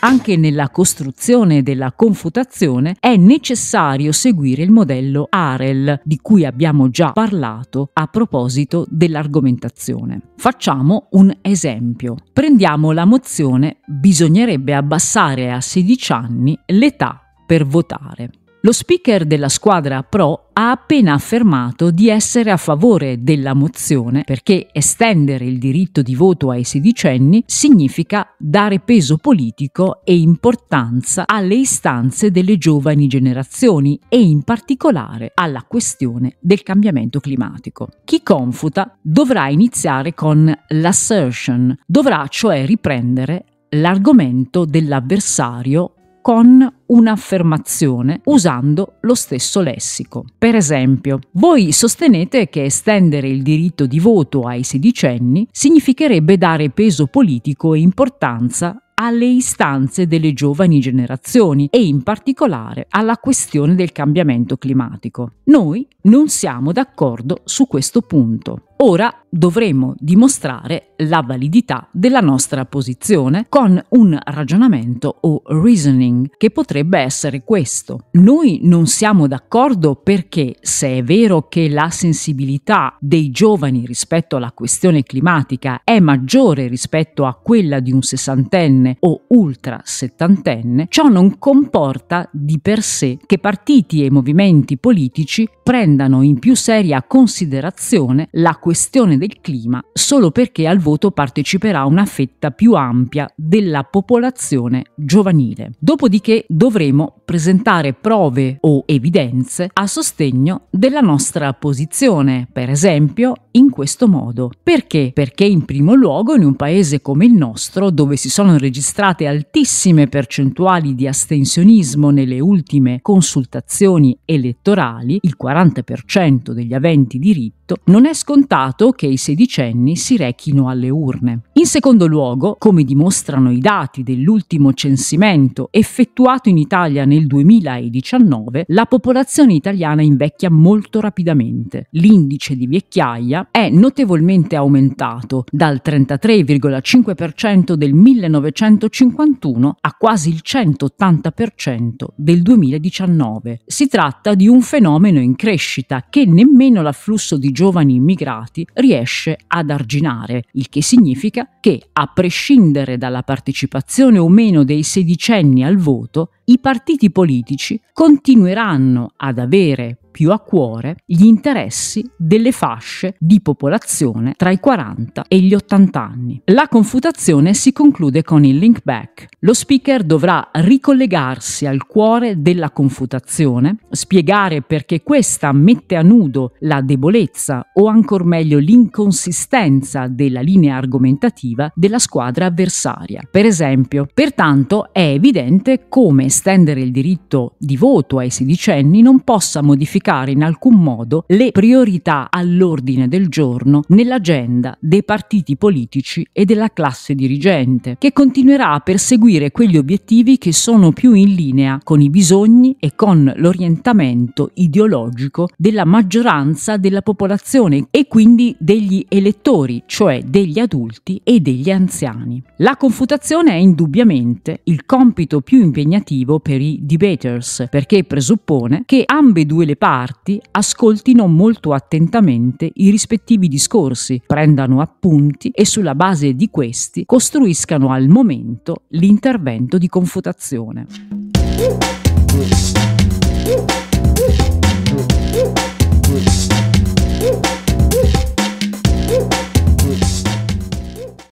Anche nella costruzione della confutazione è necessario seguire il modello AREL, di cui abbiamo già parlato a proposito dell'argomentazione. Facciamo un esempio. Prendiamo la mozione Bisognerebbe abbassare a 16 anni l'età per votare. Lo speaker della squadra pro ha appena affermato di essere a favore della mozione perché estendere il diritto di voto ai sedicenni significa dare peso politico e importanza alle istanze delle giovani generazioni e in particolare alla questione del cambiamento climatico. Chi confuta dovrà iniziare con l'assertion, dovrà cioè riprendere l'argomento dell'avversario con un'affermazione usando lo stesso lessico. Per esempio, voi sostenete che estendere il diritto di voto ai sedicenni significherebbe dare peso politico e importanza alle istanze delle giovani generazioni e in particolare alla questione del cambiamento climatico. Noi non siamo d'accordo su questo punto. Ora dovremo dimostrare la validità della nostra posizione con un ragionamento o reasoning che potrebbe essere questo. Noi non siamo d'accordo perché se è vero che la sensibilità dei giovani rispetto alla questione climatica è maggiore rispetto a quella di un sessantenne o ultra settantenne, ciò non comporta di per sé che partiti e movimenti politici prendano in più seria considerazione la questione questione del clima solo perché al voto parteciperà una fetta più ampia della popolazione giovanile. Dopodiché dovremo presentare prove o evidenze a sostegno della nostra posizione, per esempio in questo modo. Perché? Perché in primo luogo in un paese come il nostro, dove si sono registrate altissime percentuali di astensionismo nelle ultime consultazioni elettorali, il 40% degli aventi diritto, non è scontato che i sedicenni si rechino alle urne. In secondo luogo, come dimostrano i dati dell'ultimo censimento effettuato in Italia nel 2019, la popolazione italiana invecchia molto rapidamente. L'indice di vecchiaia è notevolmente aumentato dal 33,5% del 1951 a quasi il 180% del 2019. Si tratta di un fenomeno in crescita che nemmeno l'afflusso di giovani immigrati riesce ad arginare, il che significa che, a prescindere dalla partecipazione o meno dei sedicenni al voto, i partiti politici continueranno ad avere più a cuore gli interessi delle fasce di popolazione tra i 40 e gli 80 anni. La confutazione si conclude con il link back. Lo speaker dovrà ricollegarsi al cuore della confutazione, spiegare perché questa mette a nudo la debolezza o ancor meglio l'inconsistenza della linea argomentativa della squadra avversaria. Per esempio, pertanto è evidente come estendere il diritto di voto ai sedicenni non possa modificare modificare in alcun modo le priorità all'ordine del giorno nell'agenda dei partiti politici e della classe dirigente, che continuerà a perseguire quegli obiettivi che sono più in linea con i bisogni e con l'orientamento ideologico della maggioranza della popolazione e quindi degli elettori, cioè degli adulti e degli anziani. La confutazione è indubbiamente il compito più impegnativo per i debaters perché presuppone che ambedue le parti parti ascoltino molto attentamente i rispettivi discorsi, prendano appunti e sulla base di questi costruiscano al momento l'intervento di confutazione.